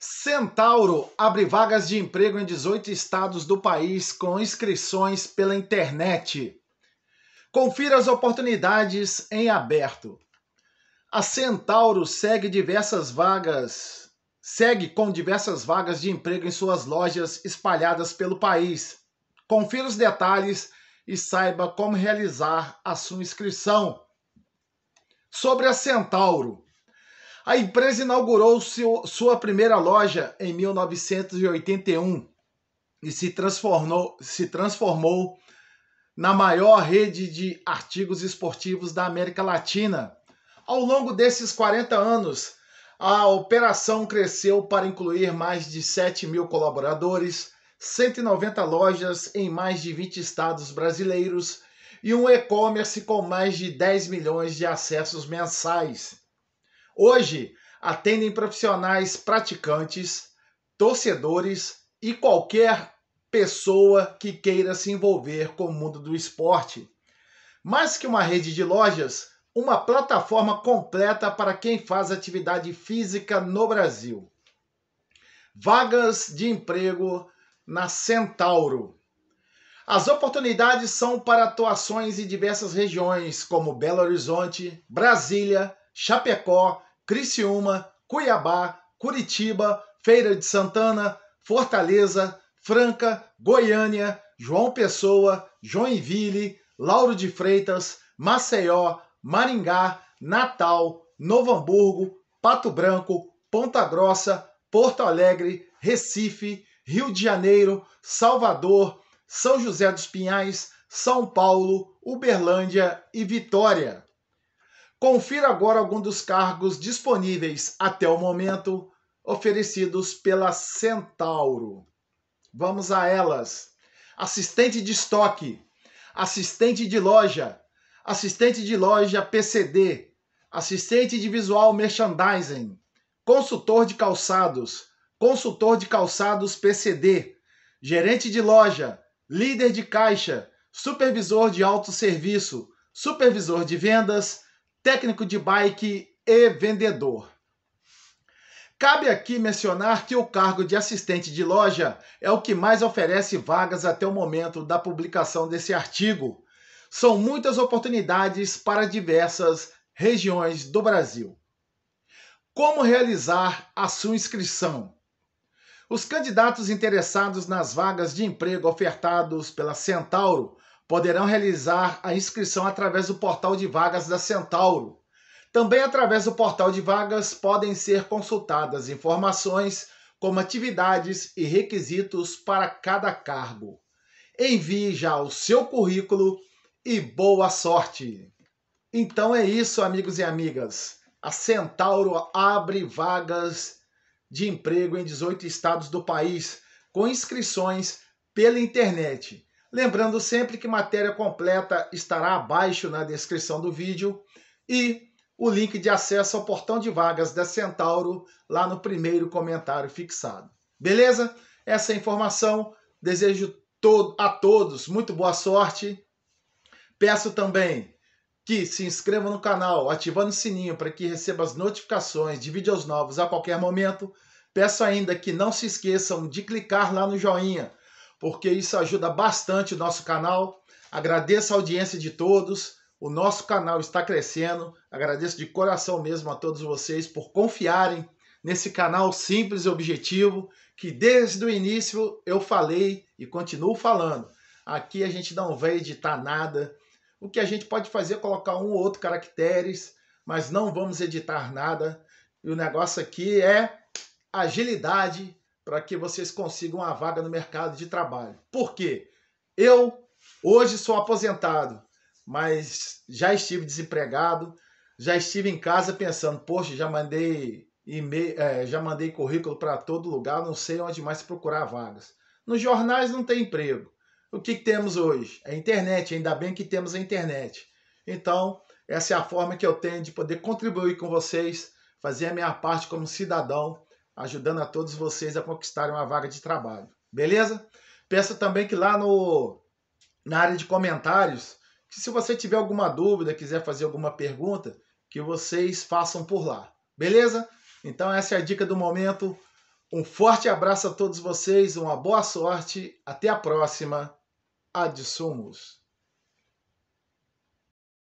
Centauro abre vagas de emprego em 18 estados do país com inscrições pela internet. Confira as oportunidades em aberto. A Centauro segue diversas vagas, segue com diversas vagas de emprego em suas lojas espalhadas pelo país. Confira os detalhes e saiba como realizar a sua inscrição. Sobre a Centauro, a empresa inaugurou seu, sua primeira loja em 1981 e se transformou, se transformou na maior rede de artigos esportivos da América Latina. Ao longo desses 40 anos, a operação cresceu para incluir mais de 7 mil colaboradores, 190 lojas em mais de 20 estados brasileiros e um e-commerce com mais de 10 milhões de acessos mensais. Hoje atendem profissionais praticantes, torcedores e qualquer pessoa que queira se envolver com o mundo do esporte. Mais que uma rede de lojas, uma plataforma completa para quem faz atividade física no Brasil. Vagas de emprego na Centauro. As oportunidades são para atuações em diversas regiões, como Belo Horizonte, Brasília, Chapecó, Criciúma, Cuiabá, Curitiba, Feira de Santana, Fortaleza, Franca, Goiânia, João Pessoa, Joinville, Lauro de Freitas, Maceió, Maringá, Natal, Novo Hamburgo, Pato Branco, Ponta Grossa, Porto Alegre, Recife, Rio de Janeiro, Salvador, São José dos Pinhais, São Paulo, Uberlândia e Vitória. Confira agora alguns dos cargos disponíveis até o momento oferecidos pela Centauro. Vamos a elas: assistente de estoque, assistente de loja, assistente de loja PCD, assistente de visual merchandising, consultor de calçados, consultor de calçados PCD, gerente de loja, líder de caixa, supervisor de autosserviço, supervisor de vendas técnico de bike e vendedor. Cabe aqui mencionar que o cargo de assistente de loja é o que mais oferece vagas até o momento da publicação desse artigo. São muitas oportunidades para diversas regiões do Brasil. Como realizar a sua inscrição? Os candidatos interessados nas vagas de emprego ofertados pela Centauro poderão realizar a inscrição através do portal de vagas da Centauro. Também através do portal de vagas podem ser consultadas informações como atividades e requisitos para cada cargo. Envie já o seu currículo e boa sorte! Então é isso, amigos e amigas. A Centauro abre vagas de emprego em 18 estados do país, com inscrições pela internet. Lembrando sempre que matéria completa estará abaixo na descrição do vídeo e o link de acesso ao portão de vagas da Centauro lá no primeiro comentário fixado. Beleza? Essa é informação. Desejo a todos muito boa sorte. Peço também que se inscreva no canal, ativando o sininho para que receba as notificações de vídeos novos a qualquer momento. Peço ainda que não se esqueçam de clicar lá no joinha porque isso ajuda bastante o nosso canal. Agradeço a audiência de todos. O nosso canal está crescendo. Agradeço de coração mesmo a todos vocês por confiarem nesse canal simples e objetivo que desde o início eu falei e continuo falando. Aqui a gente não vai editar nada. O que a gente pode fazer é colocar um ou outro caracteres, mas não vamos editar nada. E o negócio aqui é agilidade para que vocês consigam uma vaga no mercado de trabalho. Por quê? Eu hoje sou aposentado, mas já estive desempregado, já estive em casa pensando, poxa, já mandei e-mail, é, já mandei currículo para todo lugar, não sei onde mais procurar vagas. Nos jornais não tem emprego. O que, que temos hoje? A é internet, ainda bem que temos a internet. Então, essa é a forma que eu tenho de poder contribuir com vocês, fazer a minha parte como cidadão ajudando a todos vocês a conquistarem uma vaga de trabalho. Beleza? Peço também que lá no, na área de comentários, que se você tiver alguma dúvida, quiser fazer alguma pergunta, que vocês façam por lá. Beleza? Então essa é a dica do momento. Um forte abraço a todos vocês, uma boa sorte, até a próxima. Adsumos.